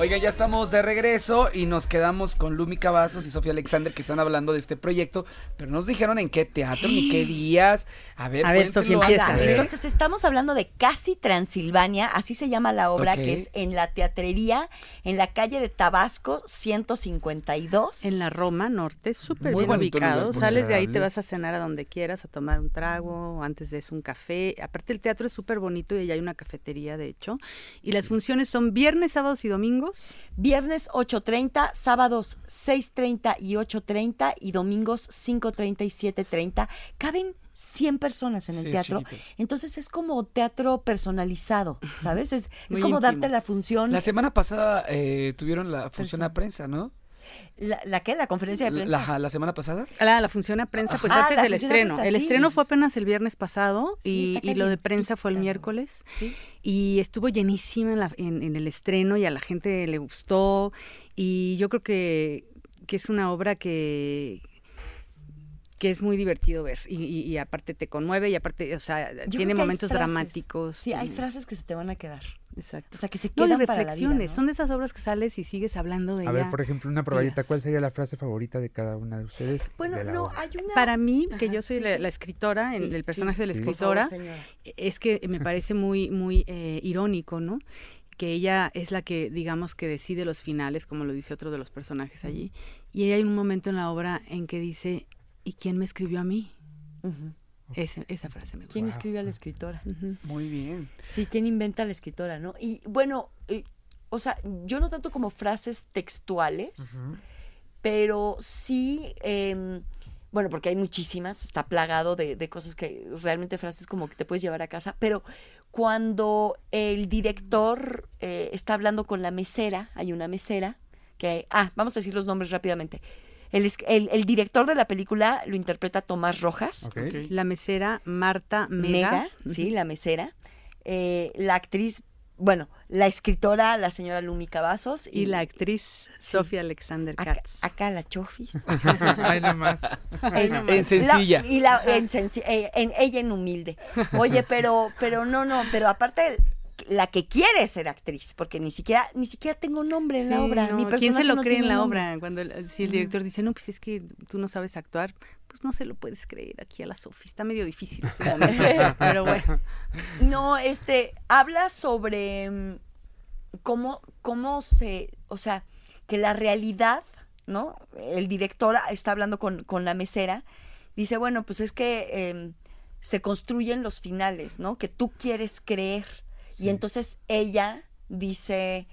Oiga, ya estamos de regreso y nos quedamos con Lumi Cavazos y Sofía Alexander que están hablando de este proyecto, pero nos dijeron en qué teatro ni qué días. A ver, a ver Entonces, estamos hablando de Casi Transilvania, así se llama la obra, que es en la teatrería, en la calle de Tabasco 152. En la Roma Norte, súper ubicado. Sales de ahí, te vas a cenar a donde quieras, a tomar un trago, antes de eso un café. Aparte, el teatro es súper bonito y ahí hay una cafetería, de hecho. Y las funciones son viernes, sábados y domingos Viernes 8.30, sábados 6.30 y 8.30 y domingos 5.30 y 7.30. Caben 100 personas en el teatro. Entonces es como teatro personalizado, ¿sabes? Es, es como darte la función. La semana pasada eh, tuvieron la función a prensa, ¿no? ¿La, qué? ¿La conferencia de prensa? ¿La, semana pasada? La, la función de prensa, pues antes del estreno. el estreno fue apenas el viernes pasado y, lo de prensa fue el miércoles. Y estuvo llenísima en, en el estreno y a la gente le gustó. Y yo creo que es una obra que, que es muy divertido ver y, aparte te conmueve y aparte, o sea, tiene momentos dramáticos. Sí, hay frases que se te van a quedar. Exacto. O sea, que se quedan reflexiones, son de esas obras que sales y sigues hablando de a A ver, por ejemplo, una probadita, ¿cuál sería la frase favorita de cada una de ustedes? Bueno, no, hay una... Para mí, que yo soy la, escritora, el personaje de la escritora, es que me parece muy, muy eh, irónico, ¿no? que ella es la que, digamos, que decide los finales, como lo dice otro de los personajes allí. Y hay un momento en la obra en que dice, ¿y quién me escribió a mí? Esa, frase me gusta. ¿Quién escribe a la escritora? Muy bien. Sí, ¿quién inventa a la escritora, no? Y bueno, o sea, yo no tanto como frases textuales, pero sí, em, bueno, porque hay muchísimas, está plagado de, cosas que realmente frases como que te puedes llevar a casa, pero cuando el director eh, está hablando con la mesera, hay una mesera que, ah, vamos a decir los nombres rápidamente. El, director de la película lo interpreta Tomás Rojas. La mesera Marta Mega. sí, la mesera. Eh, la actriz bueno, la escritora, la señora Lumi Cavazos. Y, la actriz Sofía Alexander Katz. Acá, la chofis. Ay, más. en sencilla. y la, eh, ella en humilde. Oye, pero, pero no, no, pero aparte la que quiere ser actriz, porque ni siquiera, ni siquiera tengo nombre en la obra. ¿Quién se lo cree en la obra? Cuando si el director dice, no, pues es que tú no sabes actuar, pues no se lo puedes creer aquí a la Sofi. Está medio difícil ese pero bueno. No, este, habla sobre mm, cómo, cómo se, o sea, que la realidad, ¿no? El director está hablando con, la mesera, dice, bueno, pues es que em, se construyen los finales, ¿no? Que tú quieres creer y entonces ella dice,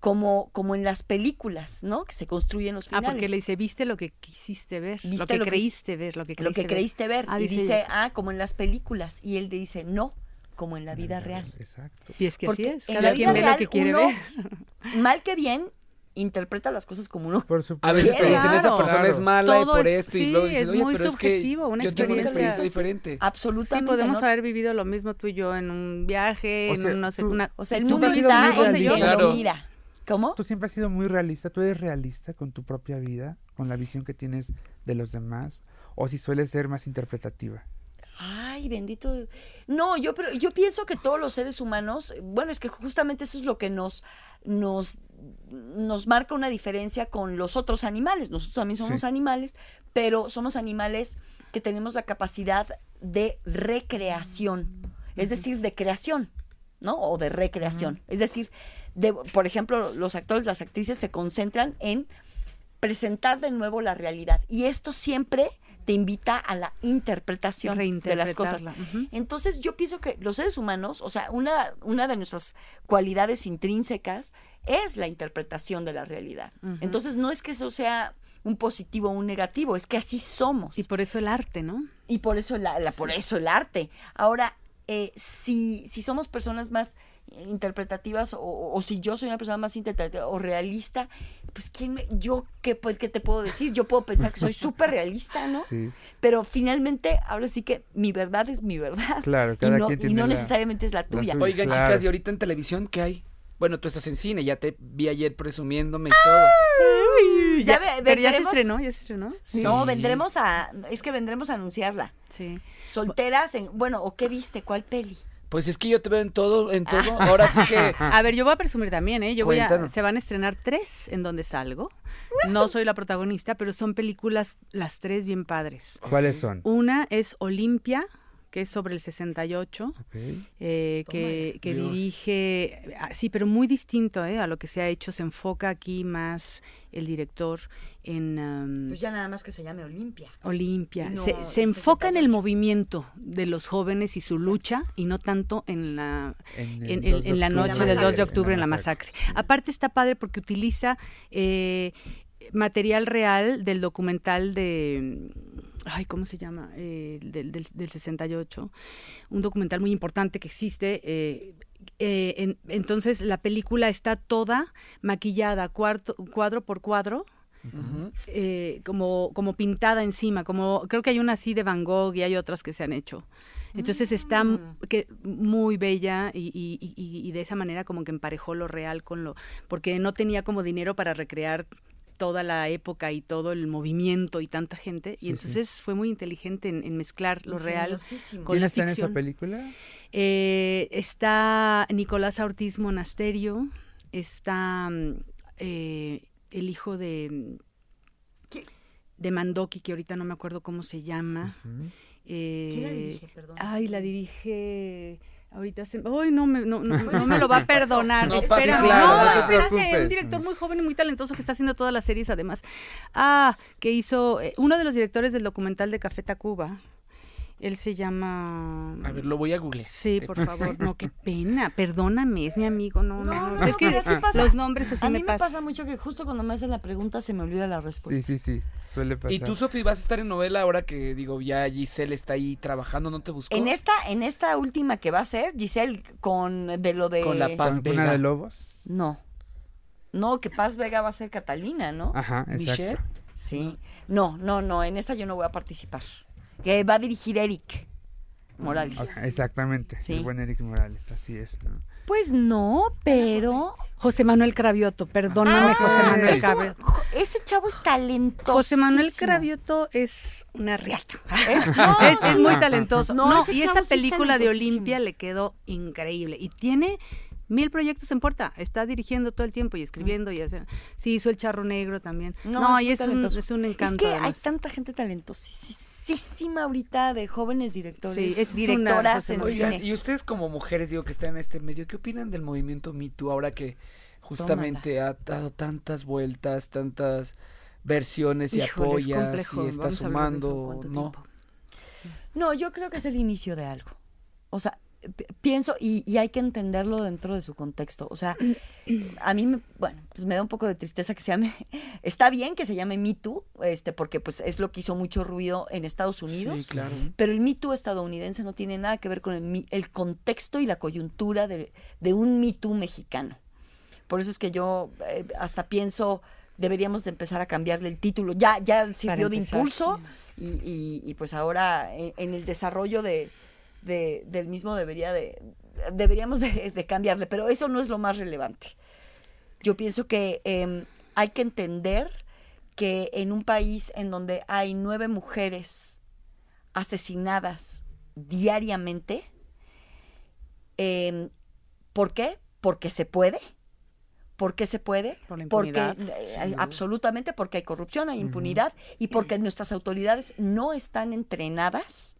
como, como en las películas, ¿no? Que se construyen los finales. Ah, porque le dice, viste lo que quisiste ver, lo que creíste ver, lo que creíste, lo que creíste ver. Ah, y dice, ah, como en las películas. Y él le dice, no, como en la vida real. Exacto. Y es que así es. En la vida real, que quiere ver. Mal que bien, interpreta las cosas como uno. Por supuesto. A veces te dicen, esa persona es mala y por esto, sí, y luego es muy una yo tengo una experiencia diferente. Absolutamente. podemos haber vivido lo mismo tú y yo en un viaje, en una... O sea, el mundo está en quien mira. ¿Cómo? Tú siempre has sido muy realista, tú eres realista con tu propia vida, con la visión que tienes de los demás, o si sueles ser más interpretativa. Ay, bendito. No, yo, pero yo pienso que todos los seres humanos, bueno, es que justamente eso es lo que nos, nos, nos marca una diferencia con los otros animales. Nosotros también somos animales, pero somos animales que tenemos la capacidad de recreación, es decir, de creación, ¿no? O de recreación. Es decir, de, por ejemplo, los actores, las actrices se concentran en presentar de nuevo la realidad. Y esto siempre te invita a la interpretación de las cosas. Entonces yo pienso que los seres humanos, o sea, una, una de nuestras cualidades intrínsecas es la interpretación de la realidad. Entonces no es que eso sea un positivo o un negativo, es que así somos. Y por eso el arte, ¿no? Y por eso, la, por eso el arte. Ahora, eh, si, si somos personas más interpretativas o, si yo soy una persona más interpretativa o realista, pues ¿quién yo qué, pues, qué te puedo decir? Yo puedo pensar que soy súper realista, ¿no? Pero finalmente, ahora sí que mi verdad es mi verdad. Claro, cada y no, no necesariamente es la tuya. Oigan, chicas, ¿y ahorita en televisión qué hay? Bueno, tú estás en cine, ya te vi ayer presumiéndome y todo. ya, pero ya se estrenó, ya se estrenó. No, vendremos a, es que vendremos a anunciarla. Sí. Solteras, en, bueno, ¿o qué viste? ¿Cuál peli? Pues es que yo te veo en todo, en todo. Ah. Ahora sí que. A ver, yo voy a presumir también, ¿eh? Yo voy Se van a estrenar tres en donde salgo. No soy la protagonista, pero son películas, las tres bien padres. ¿Cuáles son? Una es Olimpia, que es sobre el 68, eh, que, dirige, ah, sí, pero muy distinto eh, a lo que se ha hecho, se enfoca aquí más el director en... Um, pues ya nada más que se llame Olimpia. Olimpia. se, enfoca en el movimiento de los jóvenes y su lucha y no tanto en la, en, la noche del 2 de octubre en la masacre. Aparte está padre porque utiliza eh, material real del documental de ay, ¿cómo se llama? Eh, del, del, 68, un documental muy importante que existe. Eh, eh, entonces la película está toda maquillada cuadro por cuadro. como, como pintada encima, como creo que hay una así de Van Gogh y hay otras que se han hecho. Entonces está ah. que, muy bella y, y, y, de esa manera como que emparejó lo real con lo, porque no tenía como dinero para recrear toda la época y todo el movimiento y tanta gente. y entonces fue muy inteligente en, mezclar lo real con la ficción. ¿Quién está en esa película? Eh, está Nicolás Ortiz Monasterio, está mm, eh, el hijo de, mm, de Mandoki, que ahorita no me acuerdo cómo se llama. Eh, ¿Quién la dirige, perdón? Ay, la dirige... Ahorita se. ¡Ay, no me, no, me lo va a perdonar! No, no, un director muy joven y muy talentoso que está haciendo todas las series, además. Ah, que hizo. Eh, uno de los directores del documental de Café Tacuba, él se llama. A ver, lo voy a google Sí, por favor, no, qué pena. Perdóname, es mi amigo, no, no. es que los nombres así a mí me, pasa. mucho que justo cuando me hacen la pregunta se me olvida la respuesta. Sí, sí, sí. Suele pasar. Y tú, Sofi, vas a estar en novela ahora que digo, ya Giselle está ahí trabajando, ¿no te buscó? En esta, en esta última que va a ser, Giselle, con de lo de. Con la Paz Vega. de Lobos? No. No, que Paz Vega va a ser Catalina, ¿no? Ajá, exacto. Sí. No, no, no, en esta yo no voy a participar que va a dirigir Eric Morales. Ah, exactamente, el buen Eric Morales, así es. Pues no, pero... José Manuel Cravioto, perdóname ah, José Manuel Cravioto. Ese chavo es talentoso. José Manuel Cravioto es una riata. Es, muy talentoso. No, y esta película de Olimpia le quedó increíble. Y tiene mil proyectos en puerta. Está dirigiendo todo el tiempo y escribiendo. y hace, Sí, hizo El Charro Negro también. No, y es un, es un, encanto. Es que hay tanta gente talentosísima ahorita de jóvenes directores, directoras Y ustedes como mujeres, digo que están en este medio, ¿qué opinan del movimiento Me Too ahora que justamente ha dado tantas vueltas, tantas versiones y apoyas y está sumando, ¿no? No, yo creo que es el inicio de algo. O sea, pienso, y, hay que entenderlo dentro de su contexto. O sea, a mí, me, bueno, pues me da un poco de tristeza que se llame, está bien que se llame Me Too, este, porque pues es lo que hizo mucho ruido en Estados Unidos, pero el Me estadounidense no tiene nada que ver con el, contexto y la coyuntura de, un Me mexicano. Por eso es que yo eh, hasta pienso, deberíamos de empezar a cambiarle el título. Ya, ya sirvió de impulso y, pues ahora e, en el desarrollo de del mismo debería deberíamos de, cambiarle, pero eso no es lo más relevante. Yo pienso que em, hay que entender que en un país en donde hay nueve mujeres asesinadas diariamente, em, ¿por qué? Porque se puede. ¿Por qué se puede? porque eh, absolutamente porque hay corrupción, hay impunidad y porque mm. nuestras autoridades no están entrenadas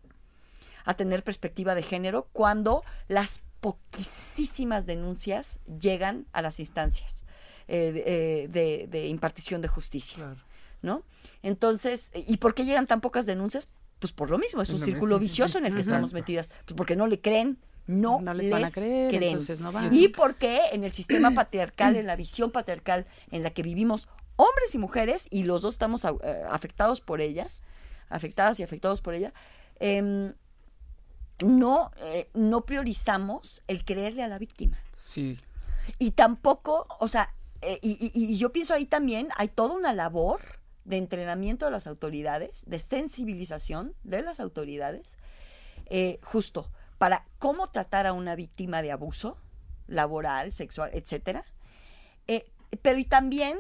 a tener perspectiva de género cuando las poquísimas denuncias llegan a las instancias eh, eh, de, impartición de justicia. ¿No? Entonces, ¿y por qué llegan tan pocas denuncias? Pues por lo mismo, es un círculo vicioso en el que estamos metidas, pues porque no le creen, no, no les, van a creer, creen. Y porque en el sistema patriarcal, en la visión patriarcal en la que vivimos hombres y mujeres, y los dos estamos eh, afectados por ella, afectadas y afectados por ella, eh, no, eh, no priorizamos el creerle a la víctima. Sí. Y tampoco, o sea, eh, y, yo pienso ahí también hay toda una labor de entrenamiento de las autoridades, de sensibilización de las autoridades, eh, justo para cómo tratar a una víctima de abuso laboral, sexual, etcétera. pero y también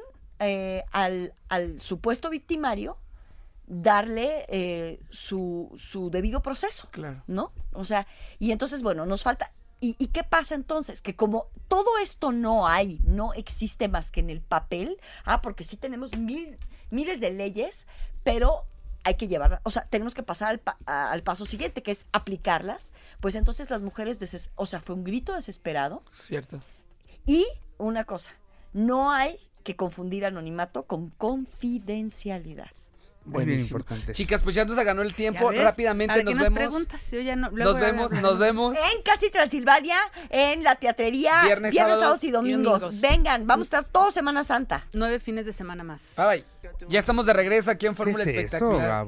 al supuesto victimario darle eh, su, su, debido proceso. Claro. ¿No? O sea, y entonces, bueno, nos falta. ¿Y, qué pasa entonces? Que como todo esto no hay, no existe más que en el papel, ah, porque sí tenemos miles de leyes, pero hay que llevarlas, o sea, tenemos que pasar al, al, paso siguiente, que es aplicarlas, pues entonces las mujeres, o sea, fue un grito desesperado. Cierto. Y una cosa, no hay que confundir anonimato con confidencialidad. Buenísimo. Chicas, pues ya nos ganó el tiempo. Rápidamente nos, vemos. nos vemos, nos vemos. En Casi Transilvania, en la teatrería. Viernes, sábados, y, domingos. Vengan, vamos a estar todo Semana Santa. Nueve fines de semana más. Bye, Ya estamos de regreso aquí en Fórmula es Espectacular.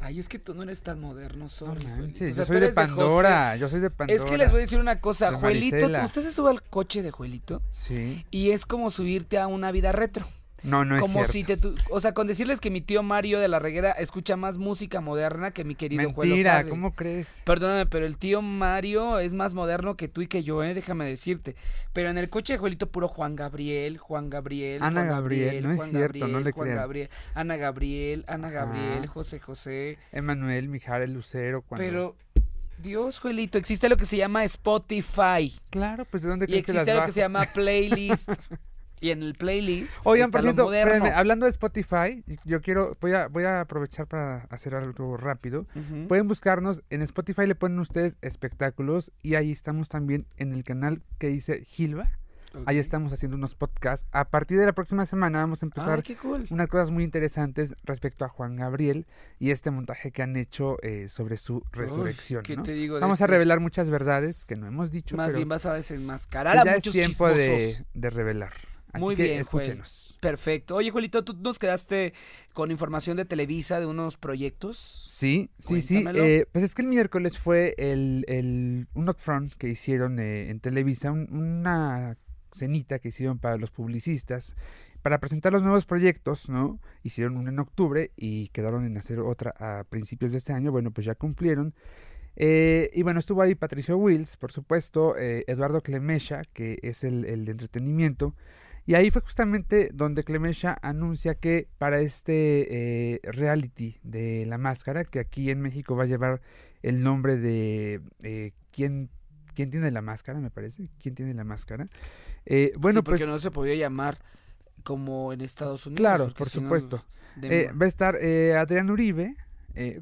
Ay, es que tú no eres tan moderno, soy de Pandora. yo soy de Pandora. Es que les voy a decir una cosa. Juelito, usted se sube al coche de Juelito. Sí. Y es como subirte a una vida retro. No, no es Como cierto. si O sea, con decirles que mi tío Mario de la Reguera escucha más música moderna que mi querido Mentira, ¿cómo crees? Perdóname, pero el tío Mario es más moderno que tú y que yo, ¿eh? Déjame decirte. Pero en el coche de Juelito, puro Juan Gabriel, Juan Gabriel. Ana Juan Gabriel, Gabriel, no es cierto, no le Juan Gabriel, Ana Gabriel, Ana Gabriel, José José. Emanuel, Mijares Lucero. Cuando... Pero. Dios, Juelito, existe lo que se llama Spotify. Claro, pues de dónde crees y existe lo que se llama playlist. Y en el playlist. Oigan, hablando de Spotify, yo quiero, voy a, voy a aprovechar para hacer algo rápido. Pueden buscarnos, en Spotify le ponen ustedes espectáculos y ahí estamos también en el canal que dice Gilba. Ahí estamos haciendo unos podcasts. A partir de la próxima semana vamos a empezar unas cosas muy interesantes respecto a Juan Gabriel y este montaje que han hecho eh, sobre su resurrección. vamos a este? revelar muchas verdades que no hemos dicho. Más bien vas a desenmascarar pues a tiempo de revelar. Muy bien, escúchenos. Perfecto. Oye, Juelito, tú nos quedaste con información de Televisa de unos proyectos. Sí, sí, sí. Eh, pues es que el miércoles fue el, el un upfront que hicieron eh, en Televisa, una cenita que hicieron para los publicistas para presentar los nuevos proyectos, ¿no? Hicieron uno en octubre y quedaron en hacer otra a principios de este año. Bueno, pues ya cumplieron. Eh, y bueno, estuvo ahí Patricio Wills, por supuesto, Eduardo Clemesha, que es el, el de entretenimiento. Y ahí fue justamente donde Clemencia anuncia que para este eh, reality de la máscara, que aquí en México va a llevar el nombre de eh, ¿quién, tiene la máscara, me parece. ¿Quién tiene la máscara? Eh, bueno, sí, porque pues no se podía llamar como en Estados Unidos. Claro, por supuesto. Eh, va a estar Adrián Uribe,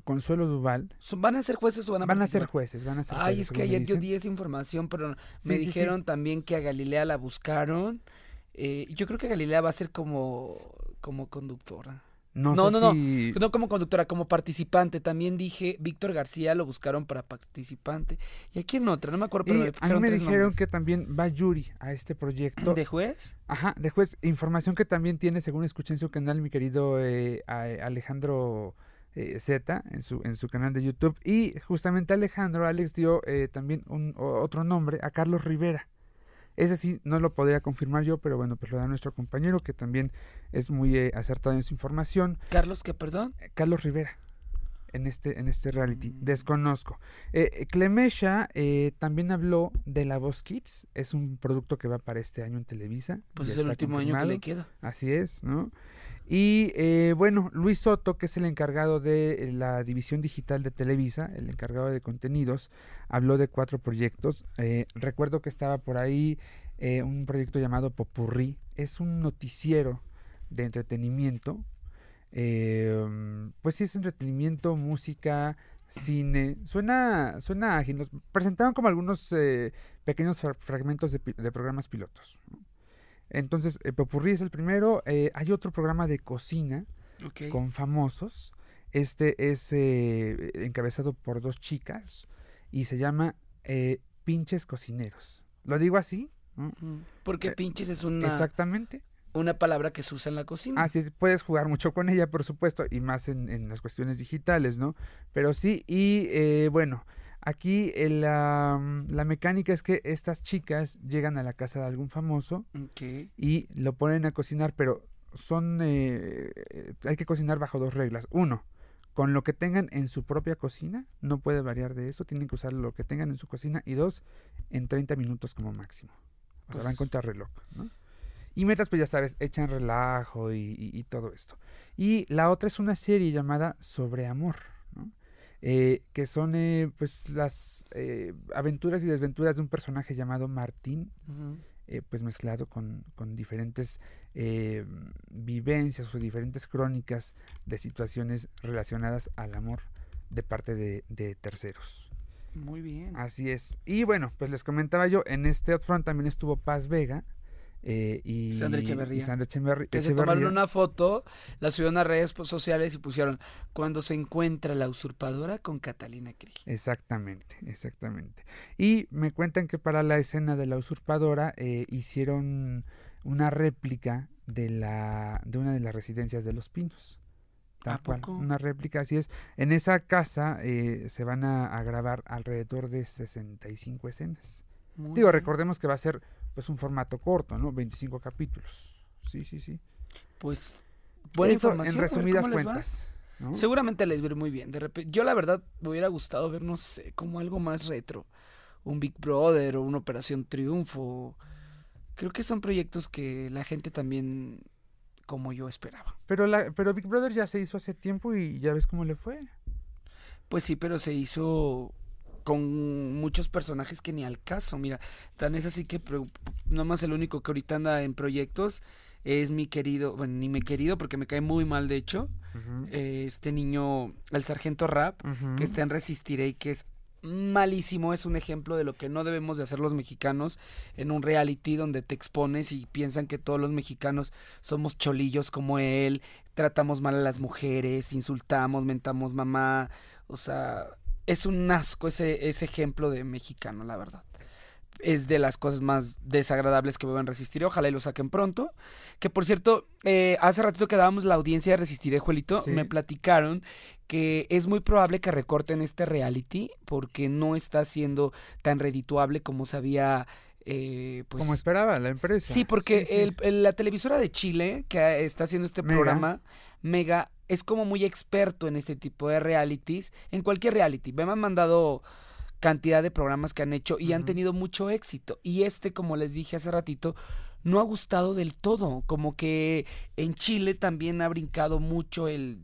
Consuelo Duval. ¿Van a ser jueces o van a Van a ser jueces, van a ser Ay, es que ayer yo di esa información, pero me dijeron también que a Galilea la buscaron eh, yo creo que Galilea va a ser como, como conductora. No, no, no, no, como conductora, como participante. También dije, Víctor García lo buscaron para participante. ¿Y aquí en otra? No me acuerdo, pero a mí me dijeron que también va Yuri a este proyecto. ¿De juez? Ajá, de juez. Información que también tiene, según escuché en su canal, mi querido eh, Alejandro eh, Z, en su, en su canal de YouTube. Y justamente Alejandro, Alex dio eh, también un, otro nombre a Carlos Rivera ese sí, no lo podría confirmar yo, pero bueno, pues lo da nuestro compañero que también es muy eh, acertado en su información. Carlos, ¿qué perdón? Eh, Carlos Rivera. En este, en este reality, mm. desconozco. Eh, eh Clemesha también habló de La Voz Kids, es un producto que va para este año en Televisa. Pues es el último año que le queda. Así es, ¿no? Y eh, bueno, Luis Soto, que es el encargado de eh, la división digital de Televisa, el encargado de contenidos, habló de cuatro proyectos. Eh, recuerdo que estaba por ahí un proyecto llamado Popurrí. Es un noticiero de entretenimiento. Em, pues sí, es entretenimiento, música, cine. Suena, suena ágil. Nos presentaban como algunos pequeños fragmentos de, programas pilotos. Entonces, eh, Popurrí es el primero. Eh, hay otro programa de cocina con famosos. Este es eh, encabezado por dos chicas y se llama Pinches Cocineros. ¿Lo digo así? Porque pinches es una... Exactamente. Una palabra que se usa en la cocina. Así puedes jugar mucho con ella, por supuesto, y más en, en las cuestiones digitales, ¿no? Pero sí, y bueno, Aquí eh, la, mm, la, mecánica es que estas chicas llegan a la casa de algún famoso y lo ponen a cocinar, pero son eh, eh, hay que cocinar bajo dos reglas. Uno, con lo que tengan en su propia cocina, no puede variar de eso, tienen que usar lo que tengan en su cocina. Y dos, en 30 minutos como máximo. O sea, van pues contra reloj, ¿no? Y mientras, pues ya sabes, echan relajo y todo esto. Y la otra es una serie llamada Sobre Amor. Eh, que son eh, pues las eh, aventuras y desventuras de un personaje llamado Martín, pues mezclado con, diferentes vivencias o diferentes crónicas de situaciones relacionadas al amor de parte de, terceros. Muy bien. Así es. Y bueno, pues les comentaba yo, en este upfront también estuvo Paz Vega, eh, y Sandra Echeverría. Que se tomaron una foto, la subieron a redes pues, sociales y pusieron cuando se encuentra la usurpadora con Catalina Krill. Exactamente, exactamente. Y me cuentan que para la escena de la usurpadora eh, hicieron una réplica de la de una de las residencias de los Pinos. una réplica, así es. En esa casa eh, se van a, grabar alrededor de 65 escenas. Digo, recordemos que va a ser pues un formato corto, ¿no? 25 capítulos. Sí, sí, sí. Pues buena información. En resumidas cuentas. Seguramente les veré muy bien. De repente, yo la verdad me hubiera gustado ver, no sé, como algo más retro. Un Big Brother o una Operación Triunfo. Creo que son proyectos que la gente también, como yo esperaba. Pero, la, pero Big Brother ya se hizo hace tiempo y ya ves cómo le fue. Pues sí, pero se hizo con muchos personajes que ni al caso, mira, tan es así que nomás el único que ahorita anda en proyectos es mi querido, bueno, ni mi querido porque me cae muy mal de hecho, este niño, el sargento rap, que está en Resistiré y que es malísimo, es un ejemplo de lo que no debemos de hacer los mexicanos en un reality donde te expones y piensan que todos los mexicanos somos cholillos como él, tratamos mal a las mujeres, insultamos, mentamos mamá, o sea, es un asco ese, ese ejemplo de mexicano, la verdad es de las cosas más desagradables que a resistir. Ojalá y lo saquen pronto. Que por cierto, eh, hace ratito que dábamos la audiencia de Resistiré, Juelito, me platicaron que es muy probable que recorten este reality porque no está siendo tan redituable como sabía eh, pues, Como esperaba la empresa. Sí, porque la televisora de Chile, que está haciendo este programa, Mega, es como muy experto en este tipo de realities, en cualquier reality. Me han mandado cantidad de programas que han hecho y han tenido mucho éxito. Y este, como les dije hace ratito, no ha gustado del todo. Como que en Chile también ha brincado mucho el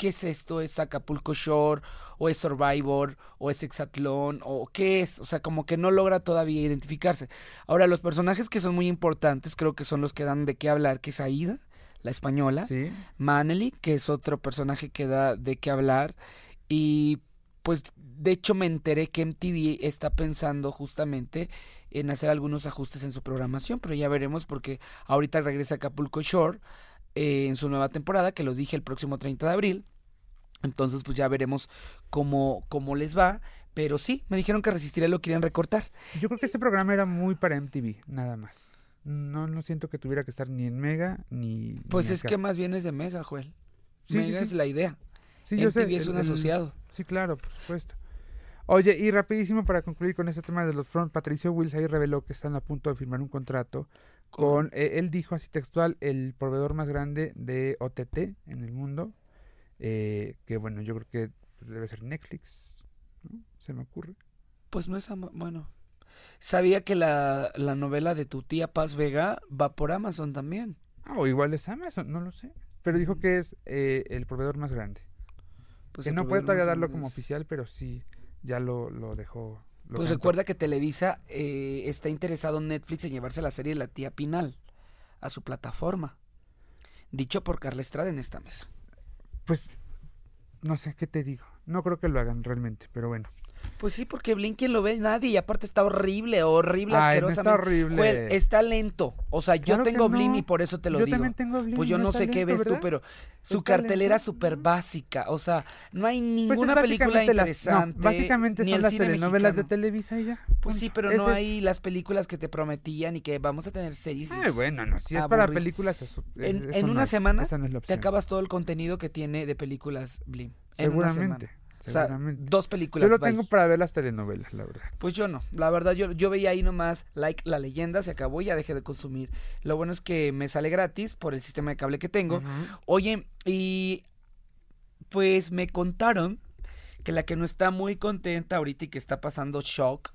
¿qué es esto? ¿Es Acapulco Shore? ¿O es Survivor? ¿O es Hexatlón? ¿O qué es? O sea, como que no logra todavía identificarse. Ahora, los personajes que son muy importantes, creo que son los que dan de qué hablar, que es Aida, la española. Sí. que es otro personaje que da de qué hablar. Y pues de hecho me enteré que MTV está pensando justamente en hacer algunos ajustes en su programación, pero ya veremos porque ahorita regresa Acapulco Shore eh, en su nueva temporada, que lo dije el próximo 30 de abril. Entonces, pues ya veremos cómo, cómo les va. Pero sí, me dijeron que Resistiré lo querían recortar. Yo creo que este programa era muy para MTV, nada más. No, no siento que tuviera que estar ni en Mega ni. Pues es que más bien es de Mega, Joel. Sí, es la idea. Sí, MTV yo sé, es un asociado. sí, claro, por supuesto. Oye, y rapidísimo para concluir con este tema de los front, Patricio Wills ahí reveló que están a punto de firmar un contrato con, eh, él dijo así textual, el proveedor más grande de OTT en el mundo, eh, que bueno, yo creo que pues, debe ser Netflix, Se me ocurre. Pues no es, bueno, sabía que la, novela de tu tía Paz Vega va por Amazon también. Ah, o igual es Amazon, no lo sé. Pero dijo mm. que es eh, el proveedor más grande. Pues que no puede todavía como oficial, pero sí, ya lo, dejó. pues recuerda que Televisa eh, está interesado en Netflix en llevarse la serie La Tía Pinal a su plataforma. Dicho por Carla Estrada en esta mesa pues no sé qué te digo. No creo que lo hagan realmente, pero bueno. Pues sí, porque ¿quién lo ve nadie y aparte está horrible, horrible, Ay, Está horrible. está lento. O sea, yo tengo Blim y por eso te lo yo También tengo Blim, pues yo no, sé qué ves tú, pero su cartelera súper básica. O sea, no hay pues ninguna película interesante. básicamente ni son las telenovelas de Televisa y ya. Pues sí, pero no hay las películas que te prometían y que vamos a tener series. Ay, bueno, no, si es para películas. en, una semana te acabas todo el contenido que tiene de películas Blim. Seguramente dos películas. Yo lo tengo para ver las telenovelas, la verdad. Pues yo no. La verdad, yo, yo veía ahí nomás, like, la leyenda se acabó y ya dejé de consumir. Lo bueno es que me sale gratis por el sistema de cable que tengo. Oye, y pues me contaron que la que no está muy contenta ahorita y que está pasando shock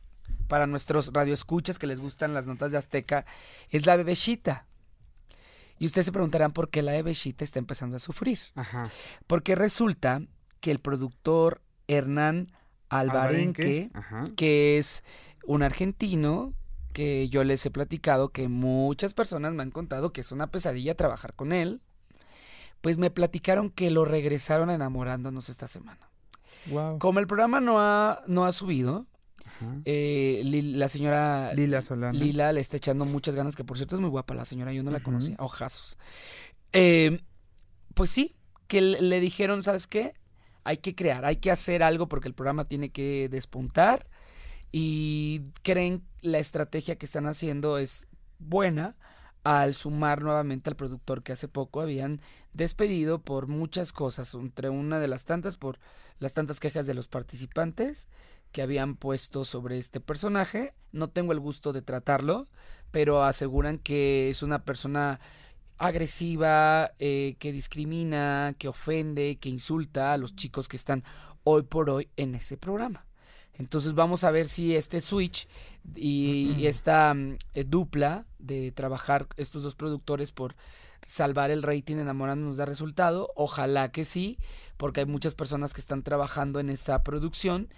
para nuestros radioescuchas que les gustan las notas de Azteca es la bebecita. Y ustedes se preguntarán por qué la bebecita está empezando a sufrir. Porque resulta que el productor Hernán Alvarenque, que es un argentino que yo les he platicado que muchas personas me han contado que es una pesadilla trabajar con él, pues me platicaron que lo regresaron enamorándonos esta semana. Como el programa no ha, no ha subido, eh, la señora Lila Lila le está echando muchas ganas, que por cierto es muy guapa la señora, yo no la conocía, ojazos. Eh, pues sí, que le dijeron, ¿sabes qué? hay que crear, hay que hacer algo porque el programa tiene que despuntar y creen la estrategia que están haciendo es buena al sumar nuevamente al productor que hace poco habían despedido por muchas cosas, entre una de las tantas por las tantas quejas de los participantes que habían puesto sobre este personaje. No tengo el gusto de tratarlo, pero aseguran que es una persona agresiva, eh, que discrimina, que ofende, que insulta a los chicos que están hoy por hoy en ese programa. Entonces vamos a ver si este switch y, esta mm, eh, dupla de trabajar estos dos productores por salvar el rating enamorándonos da resultado. Ojalá que sí, porque hay muchas personas que están trabajando en esa producción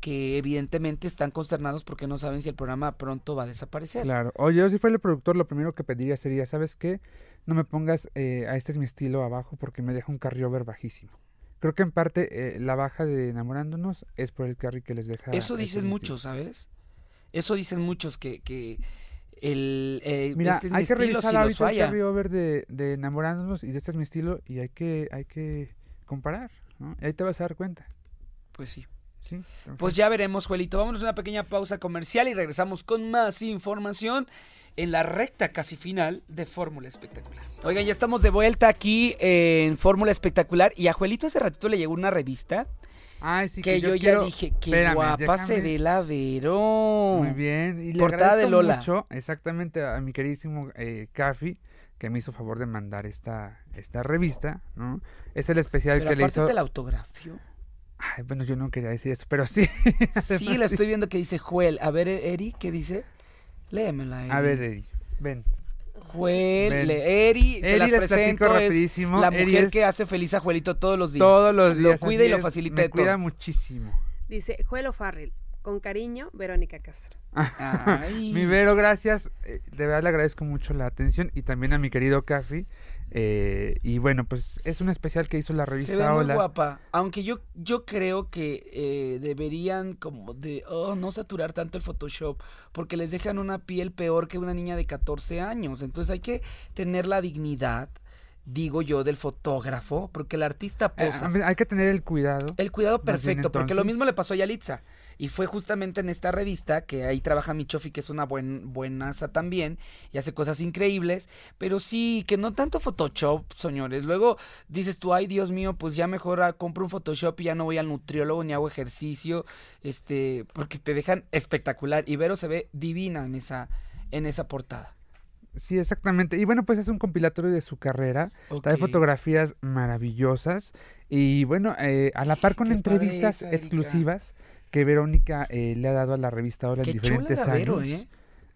que evidentemente están consternados porque no saben si el programa pronto va a desaparecer. Claro. Oye, yo si fuera el productor, lo primero que pediría sería, ¿sabes qué? no me pongas eh, a este es mi estilo abajo porque me deja un carryover bajísimo. Creo que en parte eh, la baja de enamorándonos es por el carry que les deja. Eso dicen este muchos, ¿sabes? Eso dicen muchos que, que el eh, Mira, este hay que revisar carryover de, enamorándonos y de este es mi estilo y hay que hay que comparar, ¿no? ahí te vas a dar cuenta. Pues sí pues ya veremos, Juelito. Vámonos a una pequeña pausa comercial y regresamos con más información en la recta casi final de Fórmula Espectacular. Oigan, ya estamos de vuelta aquí en Fórmula Espectacular y a Juelito hace ratito le llegó una revista. que, yo, ya dije, que guapa se ve la verón. Muy bien. Y Portada de Lola. Mucho, exactamente a mi queridísimo eh, que me hizo favor de mandar esta, esta revista, Es el especial que le hizo. Te la autografio bueno, yo no quería decir eso, pero sí. sí, la estoy viendo que dice Juel. A ver, Eri, ¿qué dice? Léemela. Eri. A ver, Eri, ven. Juel, Eri, se Eri las presento, es la mujer que hace feliz a Juelito todos los días. Todos los días. Lo cuida y lo facilita me cuida muchísimo. Dice Juelo O'Farrell, con cariño, Verónica Castro. Mi Vero, gracias. Eh, de verdad le agradezco mucho la atención y también a mi querido Cafi eh, y bueno, pues es un especial que hizo la revista Se ve muy guapa, aunque yo, yo creo que eh, deberían como de oh, no saturar tanto el Photoshop, porque les dejan una piel peor que una niña de 14 años. Entonces hay que tener la dignidad digo yo, del fotógrafo, porque el artista eh, posa. hay que tener el cuidado. El cuidado perfecto, porque lo mismo le pasó a Yalitza. Y fue justamente en esta revista, que ahí trabaja Michofi, que es una buen, buenaza también, y hace cosas increíbles, pero sí, que no tanto Photoshop, señores. Luego dices tú, ay Dios mío, pues ya mejor ah, compro un Photoshop y ya no voy al nutriólogo ni hago ejercicio, este, porque te dejan espectacular. y Vero se ve divina en esa, en esa portada. Sí, exactamente. Y bueno, pues es un compilatorio de su carrera. Trae fotografías maravillosas. Y bueno, eh, a la par con entrevistas exclusivas que Verónica eh, le ha dado a la revista ahora en diferentes años. ¿eh?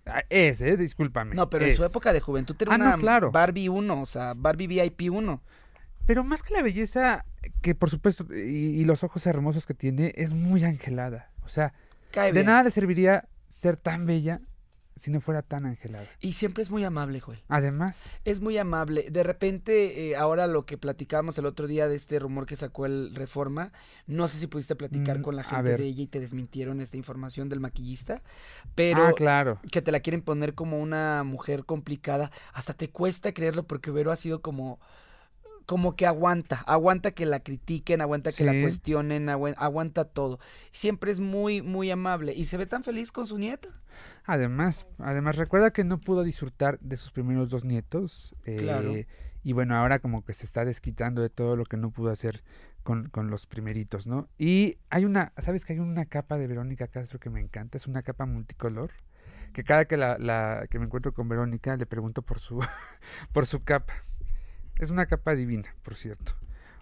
Ah, es, eh, discúlpame. No, pero en su época de juventud era ah, Barbie 1, o sea, Barbie VIP 1. Pero más que la belleza, que por supuesto, y, los ojos hermosos que tiene, es muy angelada. O sea, de nada le serviría ser tan bella si no fuera tan angelada. Y siempre es muy amable, Joel. Además. Es muy amable. De repente, eh, ahora lo que platicábamos el otro día de este rumor que sacó el Reforma, no sé si pudiste platicar mm, con la gente de ella y te desmintieron esta información del maquillista, pero ah, que te la quieren poner como una mujer complicada. Hasta te cuesta creerlo porque Vero ha sido como como que aguanta, aguanta que la critiquen, aguanta que la cuestionen, aguanta todo. Siempre es muy, muy amable y se ve tan feliz con su nieta. Además, además recuerda que no pudo disfrutar de sus primeros dos nietos. Eh, y bueno, ahora como que se está desquitando de todo lo que no pudo hacer con, con, los primeritos, ¿no? Y hay una, ¿sabes que hay una capa de Verónica Castro que me encanta? Es una capa multicolor. Que cada que, la, la que me encuentro con Verónica le pregunto por su, por su capa. Es una capa divina, por cierto.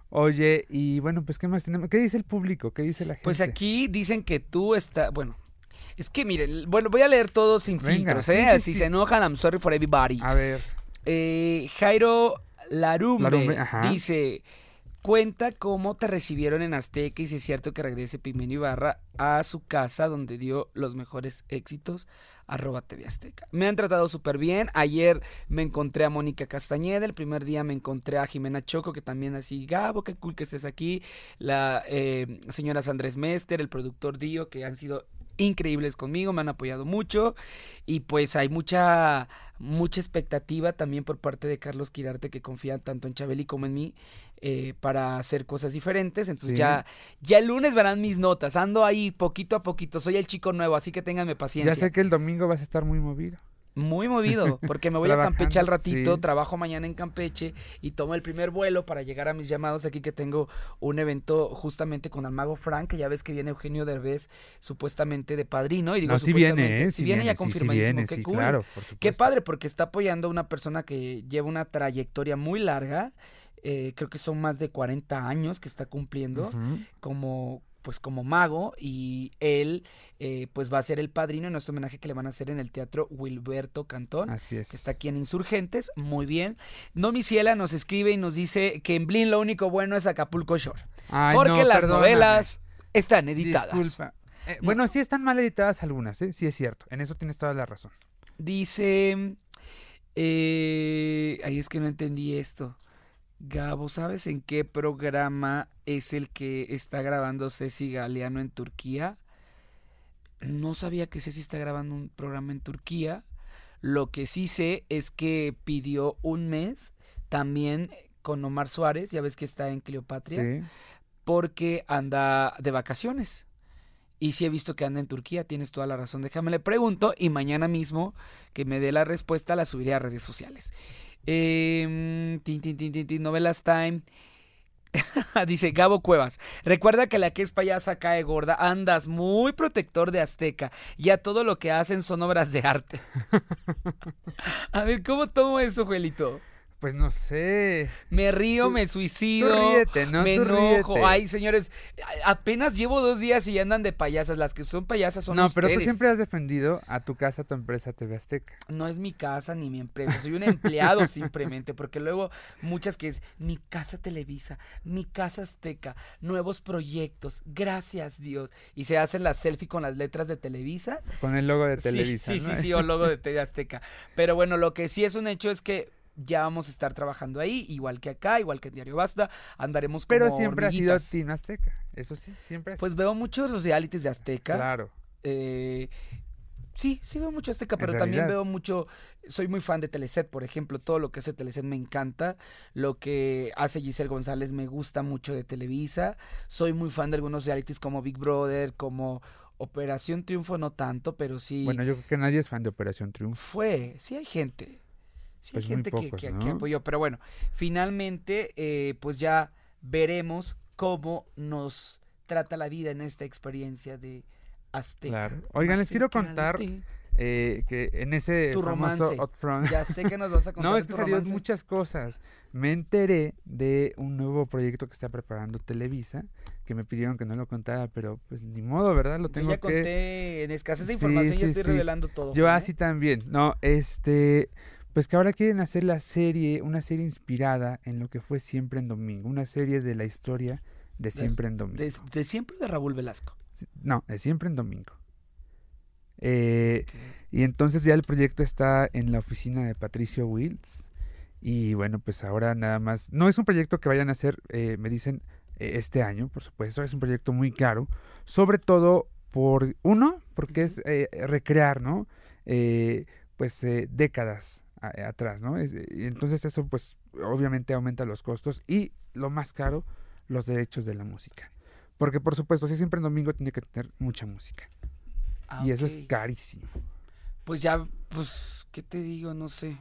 Oye, y bueno, pues ¿qué más tenemos? ¿Qué dice el público? ¿Qué dice la pues gente? Pues aquí dicen que tú estás, bueno, es que miren, bueno, voy a leer todos sin filtros, ¿eh? si se enojan, I'm sorry for everybody. A ver. Eh, Jairo Larumbe, dice: Cuenta cómo te recibieron en Azteca y si es cierto que regrese Pimeno Ibarra a su casa donde dio los mejores éxitos. Arroba TV Azteca. Me han tratado súper bien. Ayer me encontré a Mónica Castañeda. El primer día me encontré a Jimena Choco, que también así, Gabo, qué cool que estés aquí. La eh, señora Sandrés Mester, el productor Dio, que han sido increíbles conmigo, me han apoyado mucho y pues hay mucha mucha expectativa también por parte de Carlos Quirarte que confía tanto en Chabeli como en mí eh, para hacer cosas diferentes. Entonces ya, ya el lunes verán mis notas. Ando ahí poquito a poquito. Soy el chico nuevo, así que ténganme paciencia. Ya sé que el domingo vas a estar muy movido muy movido, porque me voy a Campeche al ratito, trabajo mañana en Campeche y tomo el primer vuelo para llegar a mis llamados aquí que tengo un evento justamente con Almago Frank, que ya ves que viene Eugenio Derbez supuestamente de padrino y digo, si eh, sí viene, ya confirmadísimo, que qué qué padre porque está apoyando a una persona que lleva una trayectoria muy larga. Eh, creo que son más de 40 años que está cumpliendo como pues como mago y él eh, pues va a ser el padrino en nuestro homenaje que le van a hacer en el Teatro Wilberto Cantón. Así es. Que está aquí en Insurgentes. Muy bien. No mi ciela nos escribe y nos dice que en Blin lo único bueno es Acapulco Shore. porque las novelas están editadas. Disculpa. Eh, bueno, sí están mal editadas algunas, ¿eh? sí es cierto. En eso tienes toda la razón. Dice... Eh, ahí es que no entendí esto. Gabo, ¿sabes en qué programa es el que está grabando Ceci Galeano en Turquía? No sabía que Ceci está grabando un programa en Turquía. Lo que sí sé es que pidió un mes también con Omar Suárez, ya ves que está en Cleopatria, porque anda de vacaciones. Y sí he visto que anda en Turquía, tienes toda la razón. Déjame le pregunto y mañana mismo que me dé la respuesta la subiré a redes sociales. Em, novelas Time. Dice Gabo Cuevas, recuerda que la que es payasa cae gorda, andas muy protector de Azteca, ya todo lo que hacen son obras de arte. a ver, ¿cómo tomo eso, Juelito? Pues no sé. Me río, me suicido. ríete, ¿no? Me enojo. Ay, señores, apenas llevo dos días y ya andan de payasas. Las que son payasas son No, pero tú siempre has defendido a tu casa, a tu empresa TV Azteca. No es mi casa ni mi empresa. Soy un empleado simplemente. Porque luego muchas que es mi casa Televisa, mi casa Azteca, nuevos proyectos, gracias Dios. Y se hacen las selfie con las letras de Televisa. Con el logo de Televisa. Sí, sí, sí, sí, o logo de TV Azteca. Pero bueno, lo que sí es un hecho es que ya vamos a estar trabajando ahí, igual que acá, igual que en Diario Basta, andaremos como Pero siempre ha sido sin Azteca, eso sí, siempre ha sido. Pues veo muchos los realities de Azteca. Claro. Eh, sí, sí veo mucho Azteca, pero también veo mucho, soy muy fan de Teleset, por ejemplo, todo lo que hace Teleset me encanta, lo que hace Giselle González me gusta mucho de Televisa, soy muy fan de algunos realities como Big Brother, como Operación Triunfo, no tanto, pero sí. Bueno, yo creo que nadie es fan de Operación Triunfo. Fue, sí hay gente. Sí, hay pues, gente que, apoyó, pero bueno, finalmente, eh, pues ya veremos cómo nos trata la vida en esta experiencia de Azteca. Oigan, les quiero contar eh, que en ese romance. Ya sé que nos vas a contar. muchas cosas. Me enteré de un nuevo proyecto que está preparando Televisa, que me pidieron que no lo contara, pero pues ni modo, ¿verdad? Lo tengo Yo ya conté en escasez de información ya estoy revelando todo. Yo así también. No, este pues que ahora quieren hacer la serie, una serie inspirada en lo que fue Siempre en Domingo, una serie de la historia de Siempre en Domingo. De, Siempre de Raúl Velasco? No, de Siempre en Domingo. Eh, y entonces ya el proyecto está en la oficina de Patricio Wills. Y bueno, pues ahora nada más. No es un proyecto que vayan a hacer, eh, me dicen, eh, este año, por supuesto. Es un proyecto muy caro. Sobre todo por, uno, porque es recrear, ¿no? pues décadas eh, atrás, ¿no? Y entonces eso pues obviamente aumenta los costos y lo más caro, los derechos de la música. Porque por supuesto, si siempre en domingo tiene que tener mucha música. Ah, y eso es carísimo. Pues ya, pues, ¿qué te digo? No sé.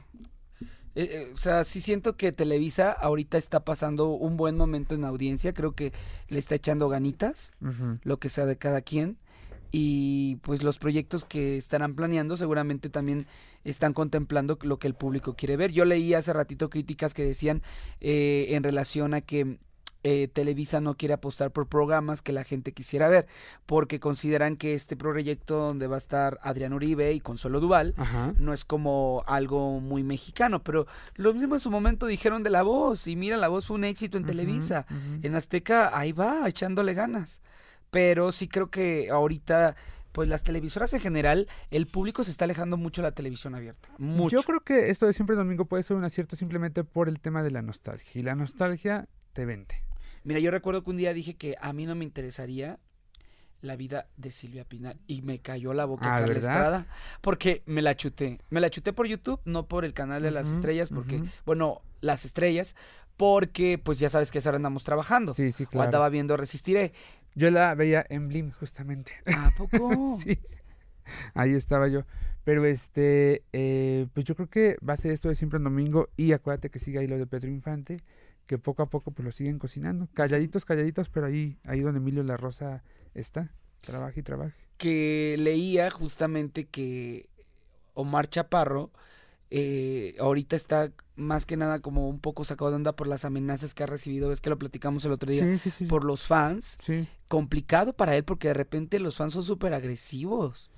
Eh, eh, o sea, sí siento que Televisa ahorita está pasando un buen momento en audiencia. Creo que le está echando ganitas, lo que sea de cada quien y pues los proyectos que estarán planeando seguramente también están contemplando lo que el público quiere ver. Yo leí hace ratito críticas que decían eh, en relación a que eh, Televisa no quiere apostar por programas que la gente quisiera ver, porque consideran que este proyecto donde va a estar Adrián Uribe y Consuelo Duval no es como algo muy mexicano, pero lo mismo en su momento dijeron de La Voz, y mira, La Voz fue un éxito en Televisa, en Azteca ahí va, echándole ganas pero sí creo que ahorita pues las televisoras en general, el público se está alejando mucho de la televisión abierta. Mucho. Yo creo que esto de siempre domingo puede ser un acierto simplemente por el tema de la nostalgia. Y la nostalgia te vende. Mira, yo recuerdo que un día dije que a mí no me interesaría la vida de Silvia Pinal y me cayó la boca ah, Carla Estrada porque me la chuté. Me la chuté por YouTube, no por el canal de las estrellas, porque, bueno, las estrellas, porque pues ya sabes que ahora andamos trabajando. Sí, sí, claro. O andaba viendo Resistiré. Yo la veía en Blim, justamente. ¿A poco? sí. Ahí estaba yo. Pero este, eh, pues yo creo que va a ser esto de siempre en domingo. Y acuérdate que sigue ahí lo de Pedro Infante, que poco a poco pues lo siguen cocinando. Calladitos, calladitos, pero ahí, ahí donde Emilio La Rosa está. Trabaja y trabaja. Que leía justamente que Omar Chaparro eh, ahorita está más que nada como un poco sacado de onda por las amenazas que ha recibido, ves que lo platicamos el otro día, por los fans. Complicado para él porque de repente los fans son súper agresivos.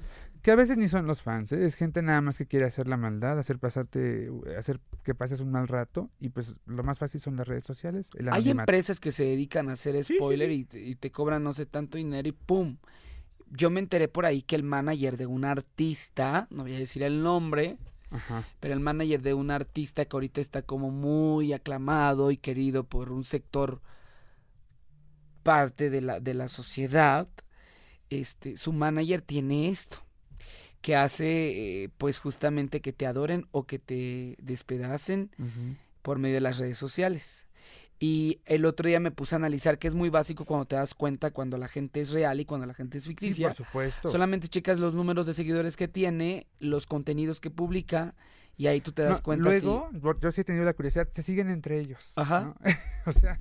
Que a veces ni son los fans, ¿eh? es gente nada más que quiere hacer la maldad, hacer pasarte, hacer que pases un mal rato y pues lo más fácil son las redes sociales. Hay empresas que se dedican a hacer spoiler y te, y te cobran no sé tanto dinero y ¡pum! Yo me enteré por ahí que el manager de un artista, no voy a decir el nombre, pero el manager de un artista que ahorita está como muy aclamado y querido por un sector parte de la, de la sociedad, este, su manager tiene esto, que hace eh, pues justamente que te adoren o que te despedacen por medio de las redes sociales. Y el otro día me puse a analizar que es muy básico cuando te das cuenta cuando la gente es real y cuando la gente es ficticia. por supuesto. Solamente checas los números de seguidores que tiene, los contenidos que publica y ahí tú te das cuenta. Luego, yo sí he tenido la curiosidad, se siguen entre ellos. Ajá. o sea.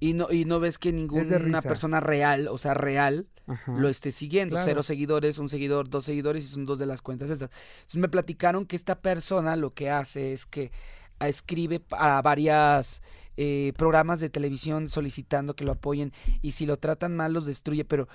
Y no, y no ves que ninguna persona real, o sea, real, lo esté siguiendo. Cero seguidores, un seguidor, dos seguidores y son dos de las cuentas estas. Entonces me platicaron que esta persona lo que hace es que ah, escribe a varias eh, programas de televisión solicitando que lo apoyen y si lo tratan mal los destruye, pero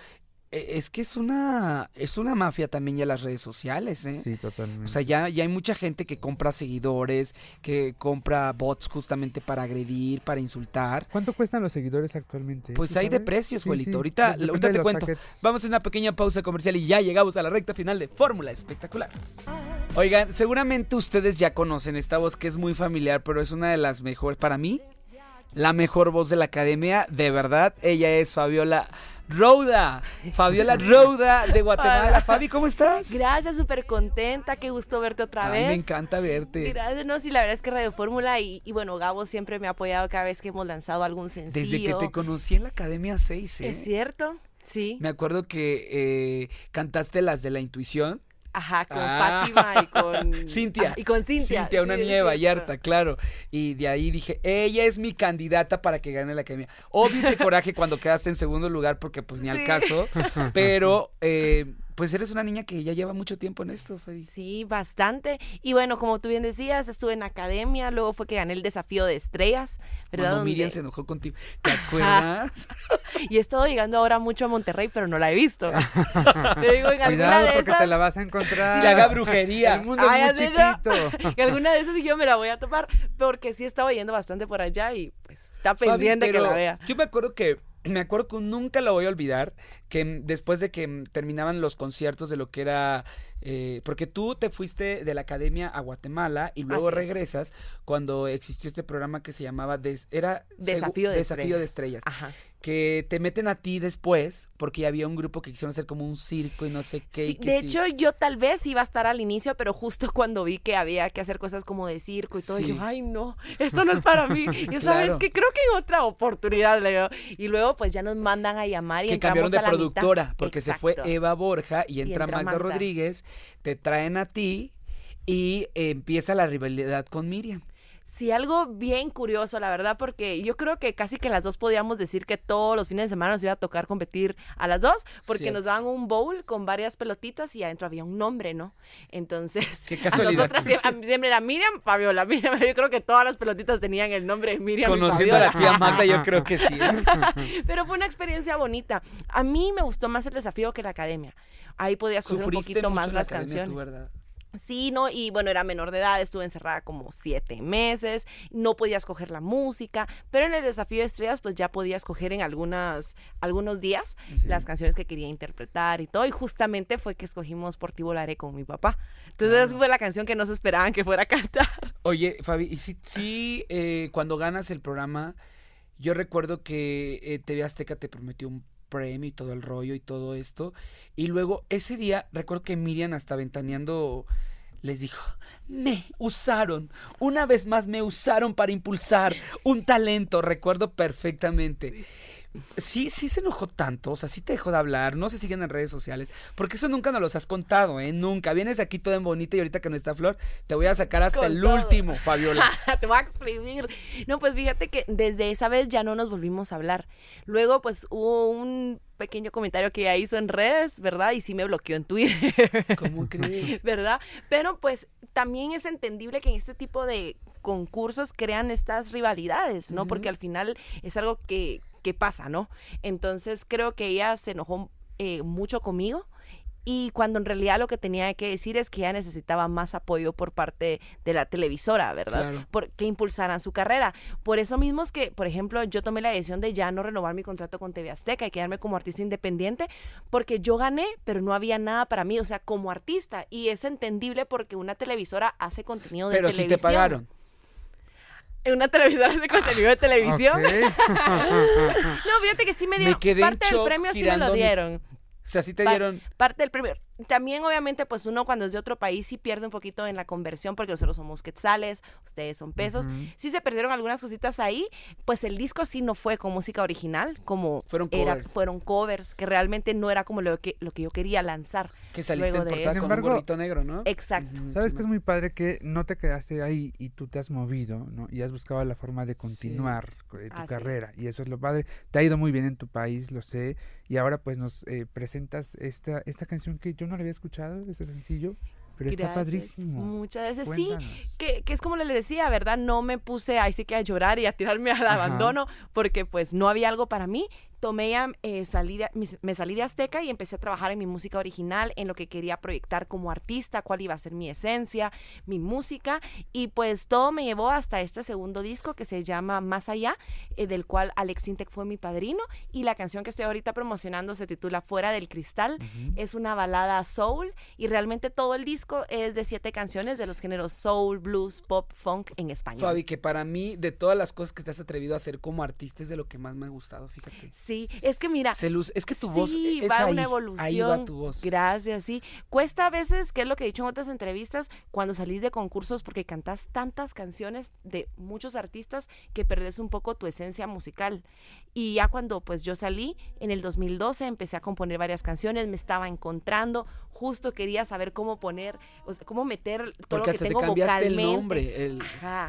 eh, es que es una es una mafia también ya las redes sociales, ¿eh? Sí, totalmente. O sea, ya, ya hay mucha gente que compra seguidores, que compra bots justamente para agredir, para insultar. ¿Cuánto cuestan los seguidores actualmente? Pues hay de precios, Juelito. Ahorita, ahorita te cuento. Vamos a una pequeña pausa comercial y ya llegamos a la recta final de Fórmula Espectacular. Oigan, seguramente ustedes ya conocen esta voz que es muy familiar, pero es una de las mejores para mí la mejor voz de la academia, de verdad. Ella es Fabiola Rouda, Fabiola Rouda de Guatemala. Fabi, ¿cómo estás? Gracias, súper contenta, qué gusto verte otra vez. Me encanta verte. Gracias, no, sí, la verdad es que Radio Fórmula y, bueno, Gabo siempre me ha apoyado cada vez que hemos lanzado algún sencillo. Desde que te conocí en la Academia 6, ¿eh? Es cierto, sí. Me acuerdo que eh, cantaste las de la intuición. Ajá, con ah. Fátima y con... Cintia. y con Cintia. Cintia, una niña de Vallarta, claro. Y de ahí dije, ella es mi candidata para que gane la academia. Obvio ese coraje cuando quedaste en segundo lugar porque pues ni al caso, pero... Eh, pues eres una niña que ya lleva mucho tiempo en esto, Fabi. Sí, bastante. Y bueno, como tú bien decías, estuve en academia, luego fue que gané el desafío de estrellas, ¿verdad? Cuando Miriam se enojó contigo. ¿Te acuerdas? y he estado llegando ahora mucho a Monterrey, pero no la he visto. pero digo, en Cuidado, alguna de porque te la vas a encontrar. Y haga brujería. El mundo es muy chiquito. que alguna de esas yo me la voy a topar, porque sí estaba yendo bastante por allá y pues está pendiente que la vea. Yo me acuerdo que me acuerdo que nunca lo voy a olvidar, que después de que terminaban los conciertos de lo que era, eh, porque tú te fuiste de la academia a Guatemala y luego regresas cuando existió este programa que se llamaba, era Desafío de Desafío Estrellas. de Estrellas. Ajá que te meten a ti después, porque había un grupo que quisieron hacer como un circo y no sé qué. de hecho, yo tal vez iba a estar al inicio, pero justo cuando vi que había que hacer cosas como de circo y todo, yo, ay, no, esto no es para mí. Y sabes que creo que hay otra oportunidad, Leo. Y luego, pues ya nos mandan a llamar y de la productora, porque se fue Eva Borja y entra, Magda, Rodríguez, te traen a ti y empieza la rivalidad con Miriam. Sí, algo bien curioso, la verdad, porque yo creo que casi que las dos podíamos decir que todos los fines de semana nos iba a tocar competir a las dos, porque nos daban un bowl con varias pelotitas y adentro había un nombre, ¿no? Entonces, Qué A nosotras siempre era Miriam, Fabiola, Miriam, yo creo que todas las pelotitas tenían el nombre de Miriam. Conociendo a la tía Magda, yo creo que sí. Pero fue una experiencia bonita. A mí me gustó más el desafío que la academia. Ahí podías coger un poquito más las canciones. Sí, ¿no? Y bueno, era menor de edad, estuve encerrada como siete meses, no podía escoger la música, pero en el desafío de estrellas pues ya podía escoger en algunas, algunos días las canciones que quería interpretar y todo, y justamente fue que escogimos Por ti volaré con mi papá. Entonces esa fue la canción que no se esperaban que fuera a cantar. Oye, Fabi, y si, eh, cuando ganas el programa, yo recuerdo que eh, TV Azteca te prometió un y todo el rollo y todo esto. Y luego ese día, recuerdo que Miriam hasta ventaneando les dijo, me usaron, una vez más me usaron para impulsar un talento, recuerdo perfectamente. Sí, sí se enojó tanto, o sea, sí te dejó de hablar, no se siguen en redes sociales, porque eso nunca nos los has contado, ¿eh? Nunca. Vienes aquí todo en bonito y ahorita que no está Flor, te voy a sacar hasta el último, Fabiola. te voy a exprimir. No, pues fíjate que desde esa vez ya no nos volvimos a hablar. Luego, pues hubo un pequeño comentario que ya hizo en redes, ¿verdad? Y sí me bloqueó en Twitter. ¿Cómo crees? ¿Verdad? Pero pues también es entendible que en este tipo de concursos crean estas rivalidades, ¿no? Porque al final es algo que, qué pasa, ¿no? Entonces creo que ella se enojó eh, mucho conmigo y cuando en realidad lo que tenía que decir es que ella necesitaba más apoyo por parte de la televisora, ¿verdad? Porque que impulsaran su carrera. Por eso mismo es que, por ejemplo, yo tomé la decisión de ya no renovar mi contrato con TV Azteca y quedarme como artista independiente, porque yo gané, pero no había nada para mí, o sea, como artista. Y es entendible porque una televisora hace contenido de pero televisión. Pero si te pagaron en una televisora de contenido de televisión. no, fíjate que sí me dieron. parte del premio sí me lo dieron. O sea, sí te dieron. Parte del premio. También, obviamente, pues uno cuando es de otro país sí pierde un poquito en la conversión, porque nosotros somos quetzales, ustedes son pesos. Sí se perdieron algunas cositas ahí, pues el disco sí no fue con música original, como fueron covers, fueron covers que realmente no era como lo que, lo que yo quería lanzar. Que saliste en un gorrito negro, ¿no? Exacto. Sabes que es muy padre que no te quedaste ahí y tú te has movido, ¿no? Y has buscado la forma de continuar eh, tu carrera, y eso es lo padre. Te ha ido muy bien en tu país, lo sé y ahora pues nos eh, presentas esta, esta canción que yo no la había escuchado, este sencillo. Pero está padrísimo. Muchas veces, Sí, que, es como le decía, ¿verdad? No me puse ahí sí que a llorar y a tirarme al abandono porque pues no había algo para mí tomé, eh, salí me, salí de Azteca y empecé a trabajar en mi música original, en lo que quería proyectar como artista, cuál iba a ser mi esencia, mi música, y pues todo me llevó hasta este segundo disco que se llama Más Allá, eh, del cual Alex Intec fue mi padrino, y la canción que estoy ahorita promocionando se titula Fuera del Cristal, es una balada soul, y realmente todo el disco es de siete canciones de los géneros soul, blues, pop, funk en español. Fabi, que para mí, de todas las cosas que te has atrevido a hacer como artista, es de lo que más me ha gustado, fíjate. Sí, es que mira. es que tu voz es va ahí, una evolución. Ahí va tu voz. Gracias, sí. Cuesta a veces, que es lo que he dicho en otras entrevistas, cuando salís de concursos porque cantas tantas canciones de muchos artistas que perdés un poco tu esencia musical. Y ya cuando pues yo salí, en el 2012 empecé a componer varias canciones, me estaba encontrando, justo quería saber cómo poner, cómo meter todo lo que te cambiaste el nombre,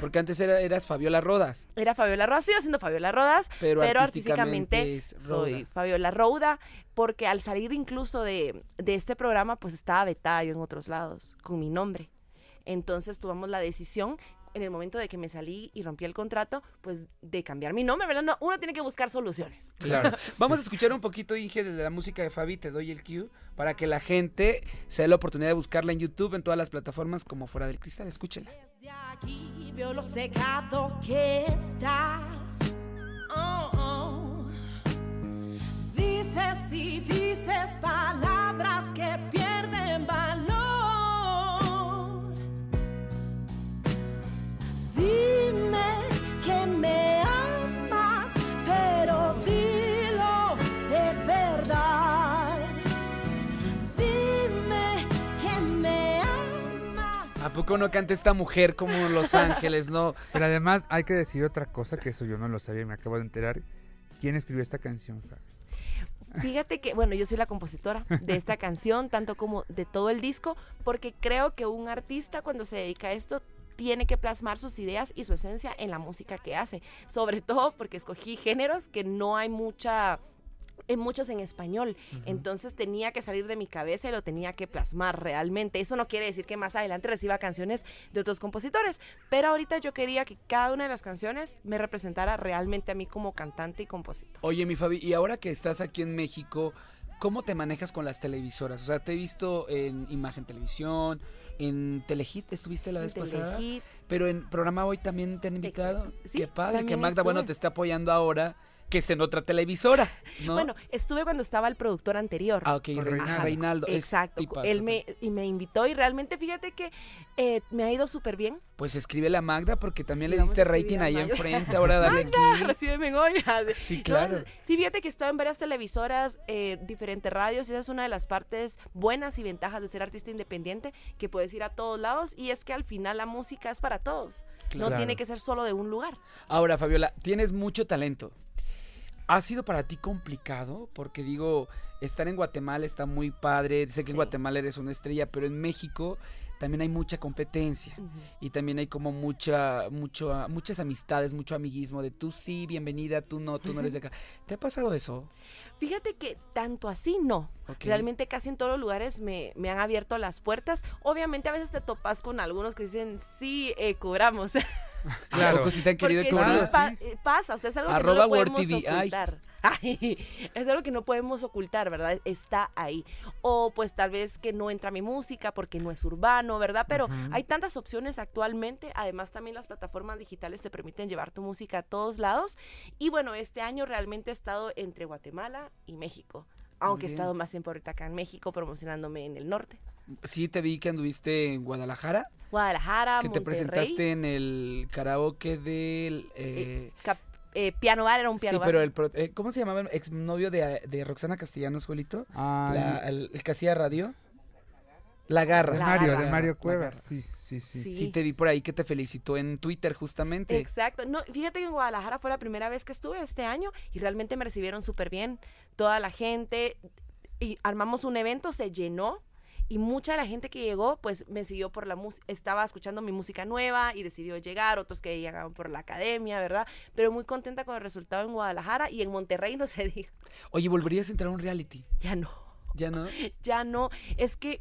porque antes era, eras Fabiola Rodas. Era Fabiola Rodas, sigo siendo Fabiola Rodas, pero, artísticamente, soy Fabiola Rouda, porque al salir incluso de, de este programa, pues estaba vetada en otros lados, con mi nombre. Entonces tomamos la decisión en el momento de que me salí y rompí el contrato, pues de cambiar mi nombre, ¿verdad? No, uno tiene que buscar soluciones. Claro. Vamos a escuchar un poquito, Inge, desde la música de Fabi, te doy el cue, para que la gente se dé la oportunidad de buscarla en YouTube, en todas las plataformas, como Fuera del Cristal. Escúchela. lo secado que estás. Oh, oh. Dices y dices poco no esta mujer como Los Ángeles, no? Pero además hay que decir otra cosa que eso yo no lo sabía me acabo de enterar. ¿Quién escribió esta canción, Fíjate que, bueno, yo soy la compositora de esta canción, tanto como de todo el disco, porque creo que un artista cuando se dedica a esto tiene que plasmar sus ideas y su esencia en la música que hace, sobre todo porque escogí géneros que no hay mucha en muchos en español. Entonces tenía que salir de mi cabeza y lo tenía que plasmar realmente. Eso no quiere decir que más adelante reciba canciones de otros compositores, pero ahorita yo quería que cada una de las canciones me representara realmente a mí como cantante y compositor. Oye, mi Fabi, y ahora que estás aquí en México, ¿cómo te manejas con las televisoras? O sea, te he visto en Imagen Televisión, en Telehit estuviste la vez pasada, pero en programa hoy también te han invitado. que Qué padre que Magda, bueno, te está apoyando ahora que es en otra televisora. Bueno, estuve cuando estaba el productor anterior. Ah, ok, Reinaldo. Exacto. Él me, y me invitó y realmente fíjate que eh, me ha ido súper bien. Pues escríbele a Magda porque también le diste rating ahí enfrente, ahora dale Magda, aquí. recíbeme Sí, claro. sí, fíjate que estaba en varias televisoras, eh, diferentes radios, esa es una de las partes buenas y ventajas de ser artista independiente, que puedes ir a todos lados y es que al final la música es para todos. No tiene que ser solo de un lugar. Ahora, Fabiola, tienes mucho talento. ¿Ha sido para ti complicado? Porque digo, estar en Guatemala está muy padre. Sé que en Guatemala eres una estrella, pero en México también hay mucha competencia y también hay como mucha, mucho, muchas amistades, mucho amiguismo de tú sí, bienvenida, tú no, tú no eres de acá. ¿Te ha pasado eso? Fíjate que tanto así no. Realmente casi en todos los lugares me, han abierto las puertas. Obviamente a veces te topas con algunos que dicen, sí, eh, cobramos. Claro, que si te han querido cobrar. Ah, eh, pasa, o sea, es algo que no podemos ocultar es algo que no podemos ocultar, ¿verdad? E-, está ahí. O pues tal vez que no entra mi música porque no es urbano, ¿verdad? Pero hay tantas opciones actualmente. Además también las plataformas digitales te permiten llevar tu música a todos lados. Y bueno, este año realmente he estado entre Guatemala y México. Aunque he estado más en ahorita acá en México promocionándome en el norte. Sí, te vi que anduviste en Guadalajara. Guadalajara, Que te presentaste en el karaoke del... Eh, eh, eh, piano bar, era un piano sí, pero el... Eh, ¿Cómo se llamaba el exnovio de, Roxana Castellanos, Julito? Ah, el, que hacía radio. La garra. La Mario, de Mario Cuevas. Sí, sí, sí. Sí. te vi por ahí que te felicitó en Twitter justamente. Exacto. No, fíjate que en Guadalajara fue la primera vez que estuve este año y realmente me recibieron súper bien. Toda la gente. Y armamos un evento, se llenó y mucha de la gente que llegó pues me siguió por la música, estaba escuchando mi música nueva y decidió llegar, otros que llegaban por la academia, ¿verdad? Pero muy contenta con el resultado en Guadalajara y en Monterrey no se diga. Oye, ¿volverías a entrar a un reality? Ya no. ¿Ya no? Ya no, es que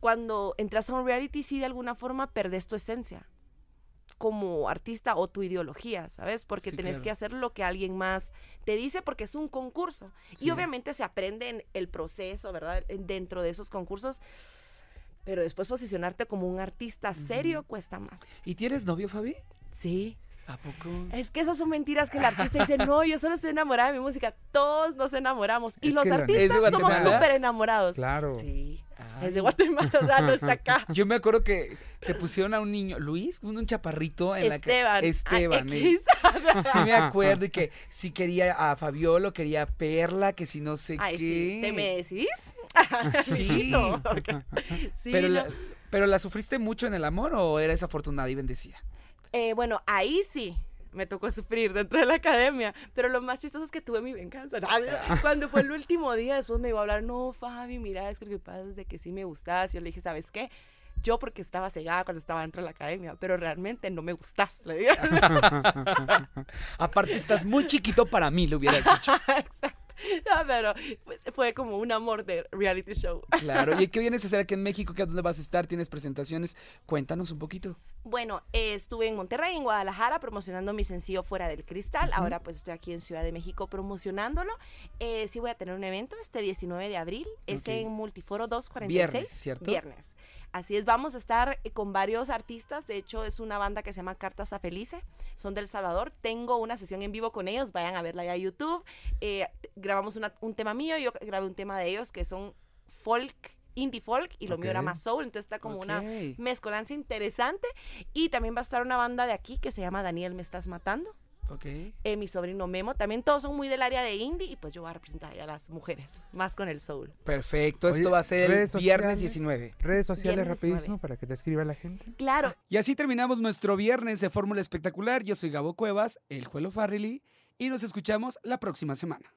cuando entras a un reality sí de alguna forma perdés tu esencia como artista o tu ideología, ¿sabes? Porque tienes tenés que hacer lo que alguien más te dice porque es un concurso. Y obviamente se aprende en el proceso, ¿verdad? Dentro de esos concursos. Pero después posicionarte como un artista serio cuesta más. ¿Y tienes novio, Fabi? Sí. ¿A poco? Es que esas son mentiras que el artista dice, no, yo solo estoy enamorada de mi música. Todos nos enamoramos. Y los artistas somos súper enamorados. Claro. Sí. Es de Guatemala, o acá. Yo me acuerdo que te pusieron a un niño, Luis, un, chaparrito en la que. Esteban. Esteban. ¿eh? Sí, me acuerdo. Y que sí quería a Fabiolo, quería a Perla, que si no sé qué. ¿Te me decís? sí. pero, la, pero la sufriste mucho en el amor o eres afortunada y bendecida? Eh, bueno, ahí sí me tocó sufrir dentro de la academia, pero lo más chistoso es que tuve mi venganza. Ah. Cuando fue el último día, después me iba a hablar, no, Fabi, mira, es que de que sí me gustas. yo le dije, ¿sabes qué? Yo porque estaba cegada cuando estaba dentro de la academia, pero realmente no me gustas, le dije. Aparte estás muy chiquito para mí, lo hubiera dicho. Exacto. no, pero fue como un amor de reality show. Claro, ¿y qué vienes a hacer aquí en México? ¿A dónde vas a estar? ¿Tienes presentaciones? Cuéntanos un poquito. Bueno, eh, estuve en Monterrey, en Guadalajara, promocionando mi sencillo Fuera del Cristal. Ahora pues estoy aquí en Ciudad de México promocionándolo. Eh, sí voy a tener un evento este 19 de abril. Es en Multiforo 246. Viernes, ¿cierto? Viernes. Así es, vamos a estar eh, con varios artistas. De hecho, es una banda que se llama Cartas a Felice. Son del Salvador. Tengo una sesión en vivo con ellos. Vayan a verla ya a YouTube. Eh, grabamos un tema mío. Yo grabé un tema de ellos que son folk indie folk y lo mío era más soul, entonces está como una mezcolanza interesante y también va a estar una banda de aquí que se llama Daniel me estás matando, Okay. Eh, mi sobrino Memo, también todos son muy del área de indie y pues yo voy a representar a las mujeres, más con el soul. Perfecto, esto va a ser el viernes 19. Redes sociales rapidísimo para que te escriba la gente. Claro. Y así terminamos nuestro viernes de Fórmula Espectacular. Yo soy Gabo Cuevas, el Juelo Farrelly y nos escuchamos la próxima semana.